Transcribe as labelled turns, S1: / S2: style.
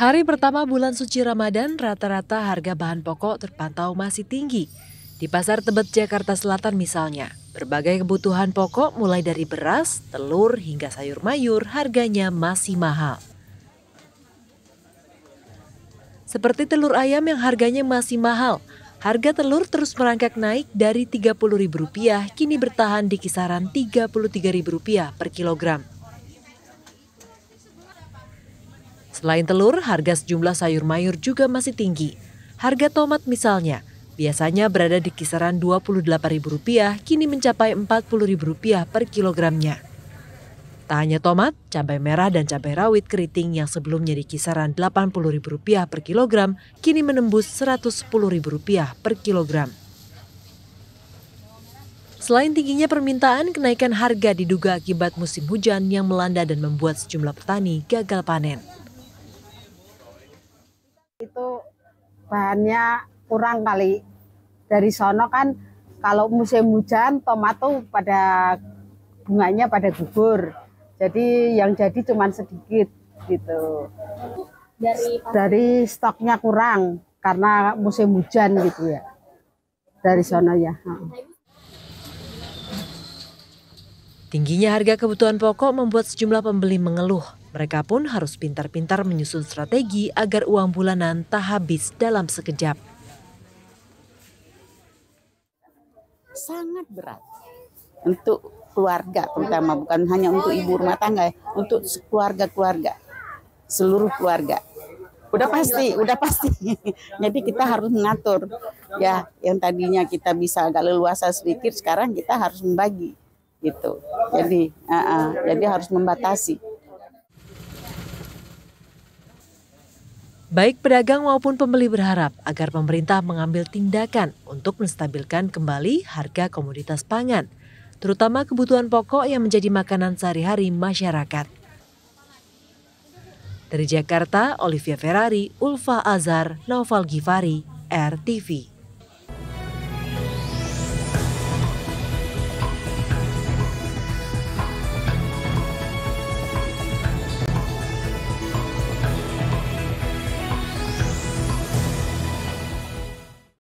S1: Hari pertama bulan suci Ramadan, rata-rata harga bahan pokok terpantau masih tinggi. Di Pasar Tebet, Jakarta Selatan misalnya, berbagai kebutuhan pokok mulai dari beras, telur, hingga sayur mayur harganya masih mahal. Seperti telur ayam yang harganya masih mahal, harga telur terus merangkak naik dari Rp30.000 kini bertahan di kisaran Rp33.000 per kilogram. Selain telur, harga sejumlah sayur mayur juga masih tinggi. Harga tomat misalnya, biasanya berada di kisaran Rp28.000, kini mencapai Rp40.000 per kilogramnya. Tak hanya tomat, cabai merah dan cabai rawit keriting yang sebelumnya di kisaran Rp80.000 per kilogram, kini menembus Rp110.000 per kilogram. Selain tingginya permintaan, kenaikan harga diduga akibat musim hujan yang melanda dan membuat sejumlah petani gagal panen.
S2: bahannya kurang kali. Dari sono kan kalau musim hujan tomat tuh pada bunganya pada gugur. Jadi yang jadi cuma sedikit gitu. Dari, dari stoknya kurang karena musim hujan gitu ya. Dari sono
S1: ya. Tingginya harga kebutuhan pokok membuat sejumlah pembeli mengeluh. Mereka pun harus pintar-pintar menyusun strategi agar uang bulanan tak habis dalam sekejap.
S3: Sangat berat untuk keluarga
S1: terutama bukan hanya untuk
S3: ibu rumah tangga ya, untuk keluarga-keluarga seluruh keluarga udah pasti udah pasti jadi kita harus mengatur ya yang tadinya kita bisa agak leluasa sedikit sekarang kita harus membagi gitu jadi uh -uh, jadi harus membatasi
S1: Baik pedagang maupun pembeli berharap agar pemerintah mengambil tindakan untuk menstabilkan kembali harga komoditas pangan, terutama kebutuhan pokok yang menjadi makanan sehari-hari masyarakat. Dari Jakarta, Olivia Ferrari, Ulfa Azhar, Noval Givari, RTV.